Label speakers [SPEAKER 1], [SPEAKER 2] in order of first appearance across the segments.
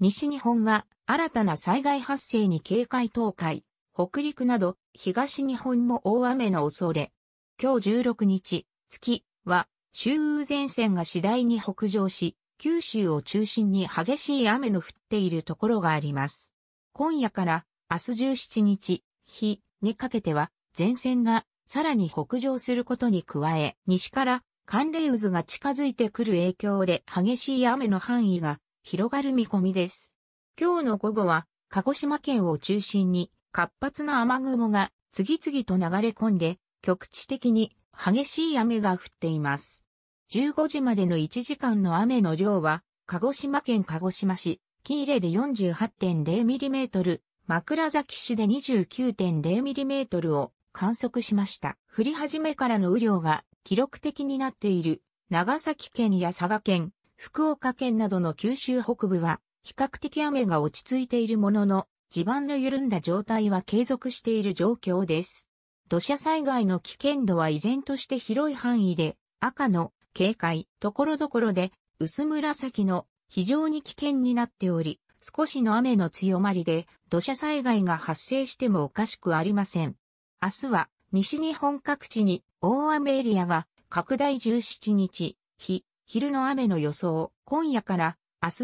[SPEAKER 1] 西日本は新たな災害発生に警戒東海、北陸など東日本も大雨の恐れ。今日16日、月は周雨前線が次第に北上し、九州を中心に激しい雨の降っているところがあります。今夜から明日17日、日にかけては前線がさらに北上することに加え、西から寒冷渦が近づいてくる影響で激しい雨の範囲が広がる見込みです。今日の午後は、鹿児島県を中心に活発な雨雲が次々と流れ込んで、局地的に激しい雨が降っています。15時までの1時間の雨の量は、鹿児島県鹿児島市、喜入で 48.0mm、枕崎市で 29.0mm を観測しました。降り始めからの雨量が記録的になっている長崎県や佐賀県、福岡県などの九州北部は、比較的雨が落ち着いているものの、地盤の緩んだ状態は継続している状況です。土砂災害の危険度は依然として広い範囲で、赤の警戒、ところどころで、薄紫の非常に危険になっており、少しの雨の強まりで土砂災害が発生してもおかしくありません。明日は西日本各地に大雨エリアが拡大17日、日、昼の雨の予想、今夜から明日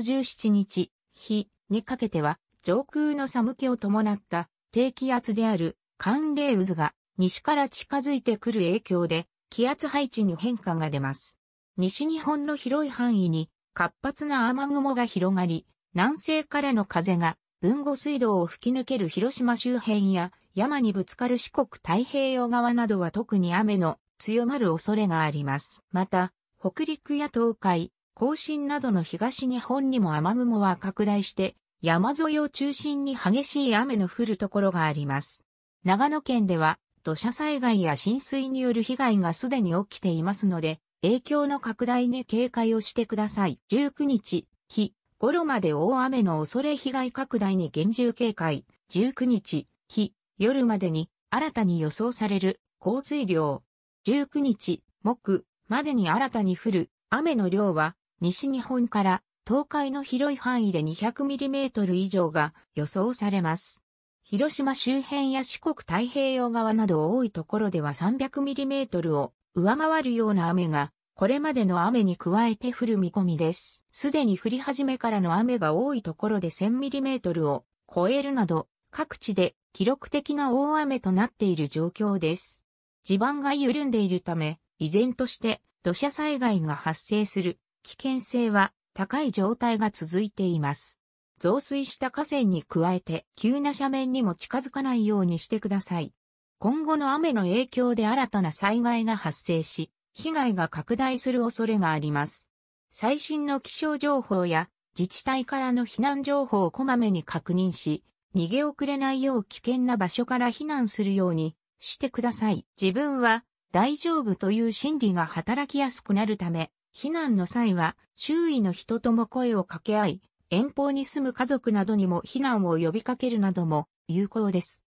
[SPEAKER 1] 17日、日にかけては、上空の寒気を伴った低気圧である寒冷渦が西から近づいてくる影響で気圧配置に変化が出ます。西日本の広い範囲に活発な雨雲が広がり、南西からの風が文後水道を吹き抜ける広島周辺や山にぶつかる四国太平洋側などは特に雨の強まる恐れがあります。また、北陸や東海、甲信などの東日本にも雨雲は拡大して、山沿いを中心に激しい雨の降るところがあります。長野県では土砂災害や浸水による被害がすでに起きていますので、影響の拡大に警戒をしてください。19日、日、頃まで大雨の恐れ被害拡大に厳重警戒。19日、日、夜までに新たに予想される降水量。19日、木、までに新たに降る雨の量は西日本から東海の広い範囲で 200mm 以上が予想されます。広島周辺や四国太平洋側など多いところでは 300mm を上回るような雨がこれまでの雨に加えて降る見込みです。すでに降り始めからの雨が多いところで 1000mm を超えるなど、各地で記録的な大雨となっている状況です。地盤が緩んでいるため、依然として土砂災害が発生する危険性は高い状態が続いています。増水した河川に加えて急な斜面にも近づかないようにしてください。今後の雨の影響で新たな災害が発生し、被害が拡大する恐れがあります。最新の気象情報や自治体からの避難情報をこまめに確認し、逃げ遅れないよう危険な場所から避難するようにしてください。自分は大丈夫という心理が働きやすくなるため、避難の際は周囲の人とも声を掛け合い、遠方に住む家族などにも避難を呼びかけるなども有効です。